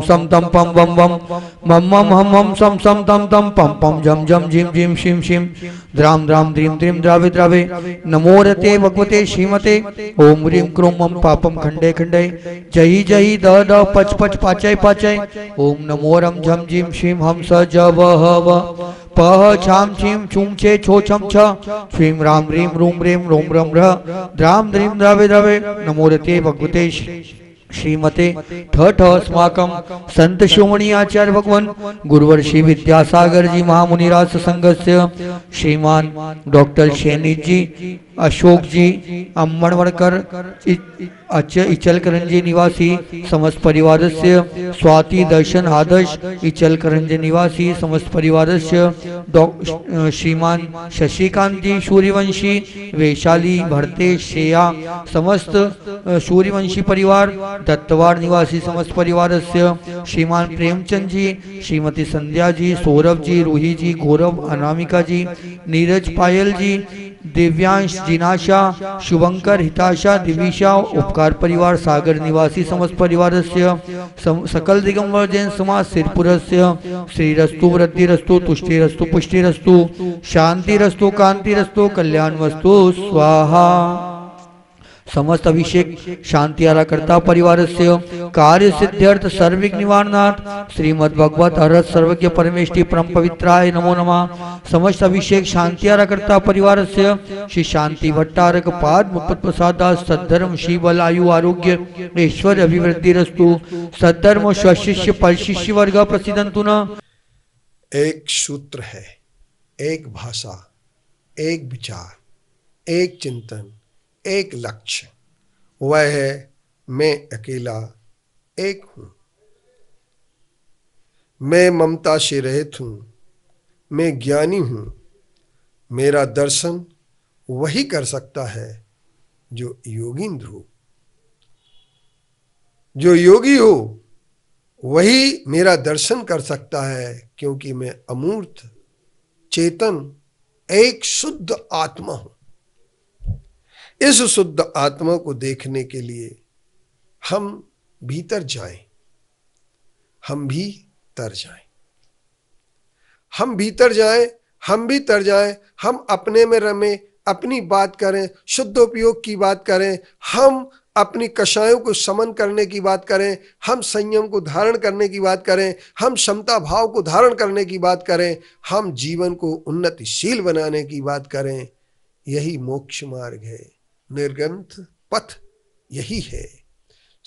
पम सम तम पम वम वम मम मम हम हम सम सम तम तम पम पम जम जम जिम जिम शिम शिम द्राम द्राम द्रीम द्रीम द्रावे द्रावे नमो रते भगवते श्रीमते ओम ह्रीम क्रोम मम पापम खंडे खंडे जय जय द द पच पच पाचय पाचय ओम नमो रम जम जिम शिम हम स ज व ह व प ह छाम छीम छूम छे छो छम छ श्रीम राम रीम रूम रीम रोम रम र द्राम द्रीम द्रावे द्रावे नमो रते भगवते श्री श्रीमते ठठ अस्माकम संत शिवमणि आचार्य भगवान गुरुवर श्री विद्यासागर जी महामुनिराज संघ से श्रीमान डॉक्टर शैनी जी अशोक जी अम्बणवरकर अचय निवासी समस्त परिवार से स्वाति दर्शन आदर्श इचलकरंजी निवासी समस्त परिवार से श्रीमान जी सूर्यवंशी वैशाली भरते श्रेया समस्त सूर्यवंशी परिवार दत्तवाड़ निवासी समस्त परिवार से श्रीमान प्रेमचंद जी श्रीमती संध्या जी सौरभ जी रूही जी गौरव अनामिका जी नीरज पायल जी दिव्यांश जिनाशा शुभंकर हिताशा दिविशा उपकार परिवार सागर निवासी समस्त परिवार से सकल दिगंबर जैन समाज सिरपुर श्रीरस्तु वृद्धिस्तु तुष्टिस्तु पुष्टिस्तु शांतिरस्तु कांतिरस्तु वस्तु स्वाहा समस्त अभिषेक शांति आरा करता परिवार से कार्य सिद्ध्यर्थ सर्विक निवारणार्थ श्रीमद भगवत हरत सर्वज्ञ परमेष्टि परम पवित्राय नमो नमा समस्त अभिषेक शांति आरकर्ता परिवार से श्री शांति भट्टारक पाद मुपत प्रसाद सद्धर्म श्री बल आयु आरोग्य ईश्वर अभिवृद्धि रस्तु सद्धर्म स्वशिष्य परशिष्य वर्ग प्रसिद्धंतु न एक सूत्र है एक भाषा एक विचार एक चिंतन एक लक्ष्य वह है मैं अकेला एक हूं मैं ममता से रहित हूं मैं ज्ञानी हूं मेरा दर्शन वही कर सकता है जो योगिंद्र हो जो योगी हो वही मेरा दर्शन कर सकता है क्योंकि मैं अमूर्त चेतन एक शुद्ध आत्मा हूं इस शुद्ध आत्मा को देखने के लिए हम भीतर जाएं हम भी तर जाएं हम भीतर जाएं हम भी तर जाएं हम अपने में रमें अपनी बात करें शुद्ध उपयोग की बात करें हम अपनी कषायों को समन करने की बात करें हम संयम को धारण करने की बात करें हम क्षमता भाव को धारण करने की बात करें हम जीवन को उन्नतिशील बनाने की बात करें यही मोक्ष मार्ग है निर्गंथ पथ यही है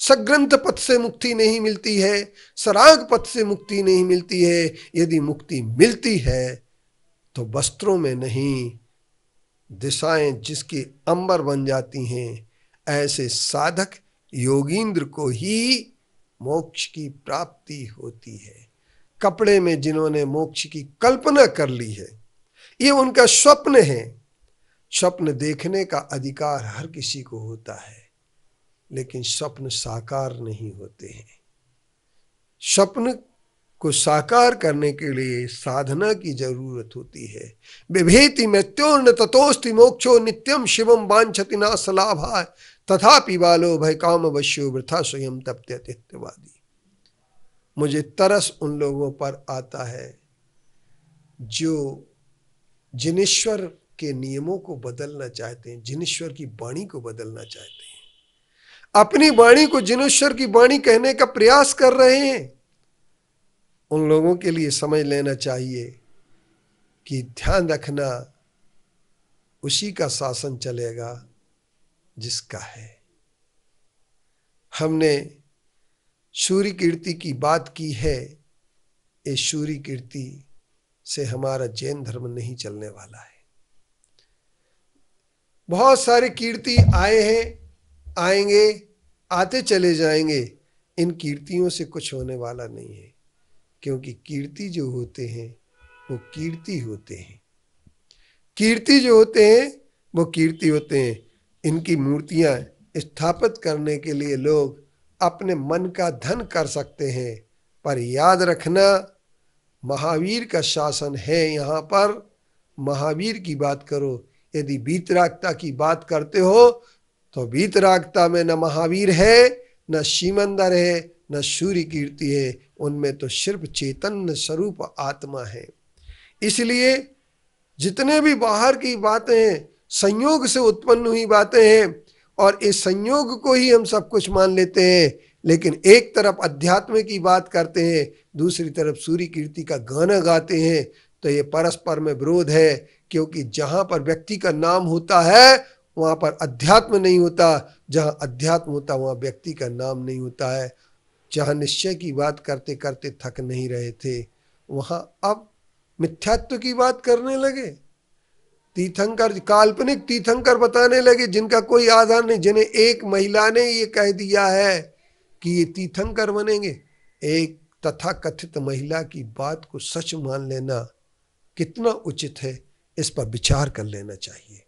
सग्रंथ पथ से मुक्ति नहीं मिलती है सराग पथ से मुक्ति नहीं मिलती है यदि मुक्ति मिलती है तो वस्त्रों में नहीं दिशाएं जिसकी अंबर बन जाती हैं ऐसे साधक योगींद्र को ही मोक्ष की प्राप्ति होती है कपड़े में जिन्होंने मोक्ष की कल्पना कर ली है ये उनका स्वप्न है स्वप्न देखने का अधिकार हर किसी को होता है लेकिन स्वप्न साकार नहीं होते हैं स्वप्न को साकार करने के लिए साधना की जरूरत होती है विभेति मृत्योन्न तथोस्ति मोक्षो नित्यम शिवम वांछति ना सलाभा तथा पिबालो भय काम वश्यो वृथा स्वयं तप्त्यवादी मुझे तरस उन लोगों पर आता है जो जिनेश्वर के नियमों को बदलना चाहते हैं जिनेश्वर की वाणी को बदलना चाहते हैं अपनी वाणी को जिनेश्वर की वाणी कहने का प्रयास कर रहे हैं उन लोगों के लिए समझ लेना चाहिए कि ध्यान रखना उसी का शासन चलेगा जिसका है हमने सूर्य कीर्ति की बात की है ये सूर्य कीर्ति से हमारा जैन धर्म नहीं चलने वाला है बहुत सारे कीर्ति आए हैं आएंगे आते चले जाएंगे इन कीर्तियों से कुछ होने वाला नहीं है क्योंकि कीर्ति जो होते हैं वो कीर्ति होते हैं कीर्ति जो होते हैं वो कीर्ति होते हैं इनकी मूर्तियां स्थापित करने के लिए लोग अपने मन का धन कर सकते हैं पर याद रखना महावीर का शासन है यहाँ पर महावीर की बात करो यदि बीतरागता की बात करते हो तो वीतरागता में न महावीर है न शिमंदर है न सूर्य कीर्ति है उनमें तो सिर्फ चेतन स्वरूप आत्मा है इसलिए जितने भी बाहर की बातें हैं संयोग से उत्पन्न हुई बातें हैं और इस संयोग को ही हम सब कुछ मान लेते हैं लेकिन एक तरफ अध्यात्म की बात करते हैं दूसरी तरफ सूर्य कीर्ति का गाना गाते हैं तो ये परस्पर में विरोध है क्योंकि जहाँ पर व्यक्ति का नाम होता है वहाँ पर अध्यात्म नहीं होता जहाँ अध्यात्म होता वहाँ व्यक्ति का नाम नहीं होता है जहाँ निश्चय की बात करते करते थक नहीं रहे थे वहाँ अब मिथ्यात्व की बात करने लगे तीर्थंकर काल्पनिक तीर्थंकर बताने लगे जिनका कोई आधार नहीं जिन्हें एक महिला ने ये कह दिया है कि ये तीर्थंकर बनेंगे एक तथा कथित महिला की बात को सच मान लेना कितना उचित है इस पर विचार कर लेना चाहिए